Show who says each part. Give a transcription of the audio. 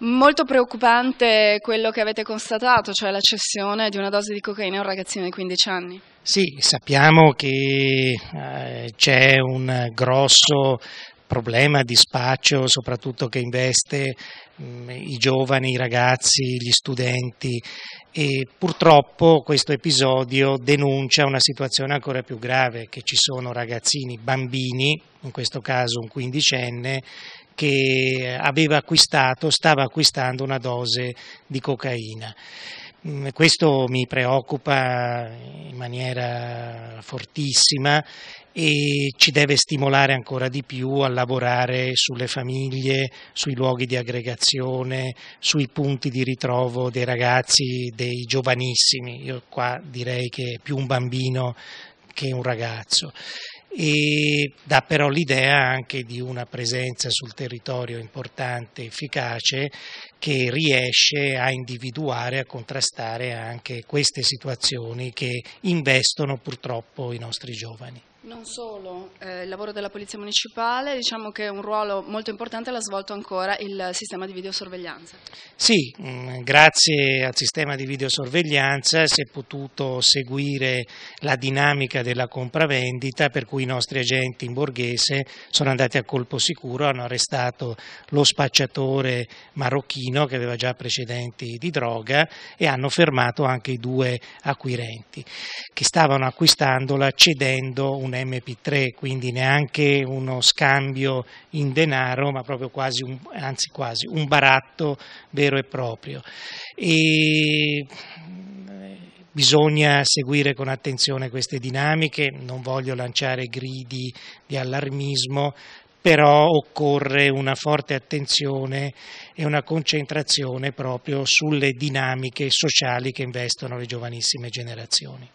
Speaker 1: Molto preoccupante quello che avete constatato, cioè la cessione di una dose di cocaina a un ragazzino di 15 anni.
Speaker 2: Sì, sappiamo che eh, c'è un grosso problema di spaccio soprattutto che investe mh, mm, i giovani, i ragazzi, gli studenti e purtroppo questo episodio denuncia una situazione ancora più grave che ci sono ragazzini, bambini, in questo caso un quindicenne, che aveva acquistato, stava acquistando una dose di cocaina. Mm, questo mi preoccupa in maniera fortissima e ci deve stimolare ancora di più a lavorare sulle famiglie, sui luoghi di aggregazione, sui punti di ritrovo dei ragazzi, dei giovanissimi. Io qua direi che è più un bambino che un ragazzo e dà però l'idea anche di una presenza sul territorio importante, efficace, che riesce a individuare, a contrastare anche queste situazioni che investono purtroppo i nostri giovani.
Speaker 1: Non solo, eh, il lavoro della Polizia Municipale, diciamo che un ruolo molto importante l'ha svolto ancora il sistema di videosorveglianza.
Speaker 2: Sì, mh, mm, grazie al sistema di videosorveglianza si è potuto seguire la dinamica della compravendita per cui cui i nostri agenti in borghese sono andati a colpo sicuro, hanno arrestato lo spacciatore marocchino che aveva già precedenti di droga e hanno fermato anche i due acquirenti che stavano acquistandola cedendo un MP3, quindi neanche uno scambio in denaro, ma proprio quasi un, anzi quasi un baratto vero e proprio. E Bisogna seguire con attenzione queste dinamiche, non voglio lanciare gridi di allarmismo, però occorre una forte attenzione e una concentrazione proprio sulle dinamiche sociali che investono le giovanissime generazioni.